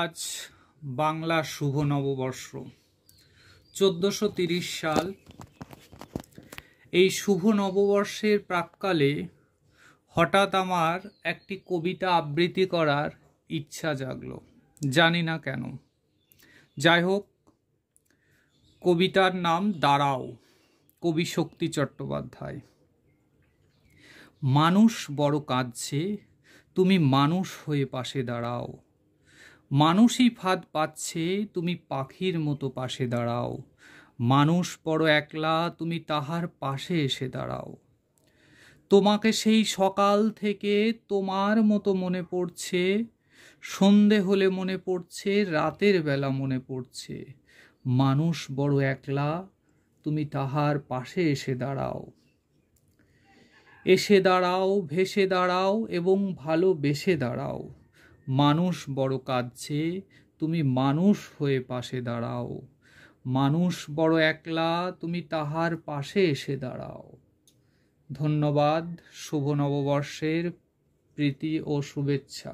আজ বাংলা শুভ নববর্ষ চোদ্দোশো তিরিশ সাল এই শুভ নববর্ষের প্রাককালে হঠাৎ আমার একটি কবিতা আবৃত্তি করার ইচ্ছা জাগলো জানি না কেন যাই হোক কবিতার নাম দাঁড়াও কবি শক্তি চট্টোপাধ্যায় মানুষ বড় কাঁদছে তুমি মানুষ হয়ে পাশে দাঁড়াও মানুষই ফাঁদ পাচ্ছে তুমি পাখির মতো পাশে দাঁড়াও মানুষ বড় একলা তুমি তাহার পাশে এসে দাঁড়াও তোমাকে সেই সকাল থেকে তোমার মতো মনে পড়ছে সন্ধে হলে মনে পড়ছে রাতের বেলা মনে পড়ছে মানুষ বড় একলা তুমি তাহার পাশে এসে দাঁড়াও এসে দাঁড়াও ভেসে দাঁড়াও এবং ভালোবেসে দাঁড়াও মানুষ বড় কাঁদছে তুমি মানুষ হয়ে পাশে দাঁড়াও মানুষ বড় একলা তুমি তাহার পাশে এসে দাঁড়াও ধন্যবাদ শুভ নববর্ষের প্রীতি ও শুভেচ্ছা